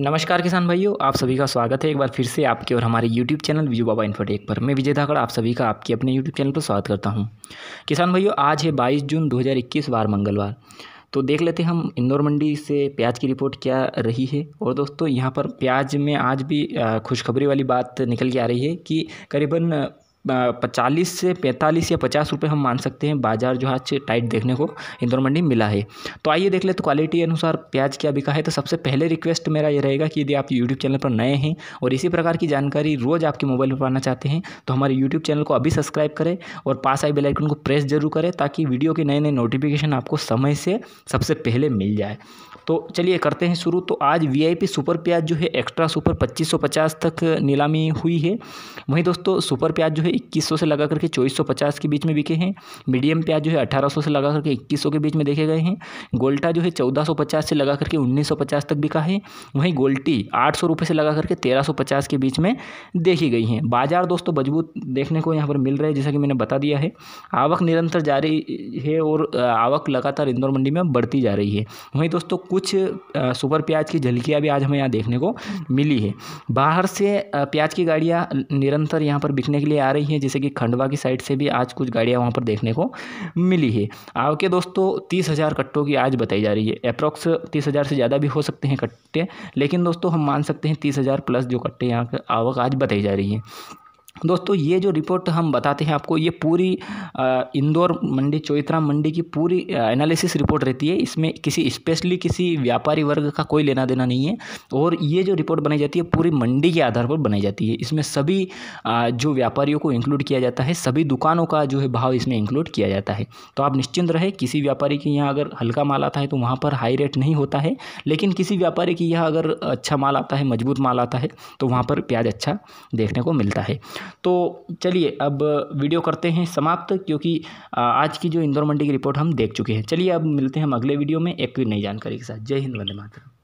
नमस्कार किसान भाइयों आप सभी का स्वागत है एक बार फिर से आपके और हमारे YouTube channel Viju Baba infotech पर मैं विजय धाकड़ आप सभी का आपके अपने YouTube चैनल पर स्वागत करता हूं किसान भाइयों आज है 22 जून 2021 वार मंगलवार तो देख लेते हैं हम इंदौर मंडी से प्याज की रिपोर्ट क्या रही है और दोस्तों यहाँ पर प्याज में आज भी खुशखबरी वाली बात निकल के आ रही है कि करीबन पचालीस से पैंतालीस या पचास रुपये हम मान सकते हैं बाजार जो है अच्छे टाइट देखने को इंदौर मंडी मिला है तो आइए देख ले तो क्वालिटी अनुसार प्याज क्या बिका है तो सबसे पहले रिक्वेस्ट मेरा ये रहेगा कि यदि आप यूट्यूब चैनल पर नए हैं और इसी प्रकार की जानकारी रोज़ आपके मोबाइल पर पाना चाहते हैं तो हमारे यूट्यूब चैनल को अभी सब्सक्राइब करें और पास आई बेलाइकन को प्रेस जरूर करें ताकि वीडियो के नए नए नोटिफिकेशन आपको समय से सबसे पहले मिल जाए तो चलिए करते हैं शुरू तो आज वीआईपी सुपर प्याज जो है एक्स्ट्रा सुपर 2550 तक नीलामी हुई है वहीं दोस्तों सुपर प्याज जो है 2100 से लगा करके 2450 के बीच में बिके हैं मीडियम प्याज जो है 1800 से लगा करके 2100 के बीच में देखे गए हैं गोल्टा जो है 1450 से लगा करके 1950 तक बिका है वहीं गोल्टी आठ सौ से लगा करके तेरह के बीच में देखी गई हैं बाजार दोस्तों मजबूत देखने को यहाँ पर मिल रहा है जैसा कि मैंने बता दिया है आवक निरंतर जारी है और आवक लगातार इंदौर मंडी में बढ़ती जा रही है वहीं दोस्तों कुछ सुपर प्याज की झलकियाँ भी आज हमें यहाँ देखने को मिली है बाहर से प्याज की गाड़ियाँ निरंतर यहाँ पर बिकने के लिए आ रही हैं जैसे कि खंडवा की साइड से भी आज कुछ गाड़ियाँ वहाँ पर देखने को मिली है आवके दोस्तों तीस हज़ार कट्टों की आज बताई जा रही है अप्रॉक्स तीस हज़ार से ज़्यादा भी हो सकते हैं कट्टे लेकिन दोस्तों हम मान सकते हैं तीस हज़ार प्लस जो कट्टे यहाँ आवक आज बताई जा रही है दोस्तों ये जो रिपोर्ट हम बताते हैं आपको ये पूरी इंदौर मंडी चौथरा मंडी की पूरी एनालिसिस रिपोर्ट रहती है इसमें किसी स्पेशली किसी व्यापारी वर्ग का कोई लेना देना नहीं है और ये जो रिपोर्ट बनाई जाती है पूरी मंडी के आधार पर बनाई जाती है इसमें सभी जो व्यापारियों को इंक्लूड किया जाता है सभी दुकानों का जो है भाव इसमें इंक्लूड किया जाता है तो आप निश्चिंत रहे किसी व्यापारी के यहाँ अगर हल्का माल आता है तो वहाँ पर हाई रेट नहीं होता है लेकिन किसी व्यापारी के यहाँ अगर अच्छा माल आता है मजबूत माल आता है तो वहाँ पर प्याज अच्छा देखने को मिलता है तो चलिए अब वीडियो करते हैं समाप्त क्योंकि आज की जो इंदौर मंडी की रिपोर्ट हम देख चुके हैं चलिए अब मिलते हैं हम अगले वीडियो में एक नई जानकारी के साथ जय हिंद वंदे मातरम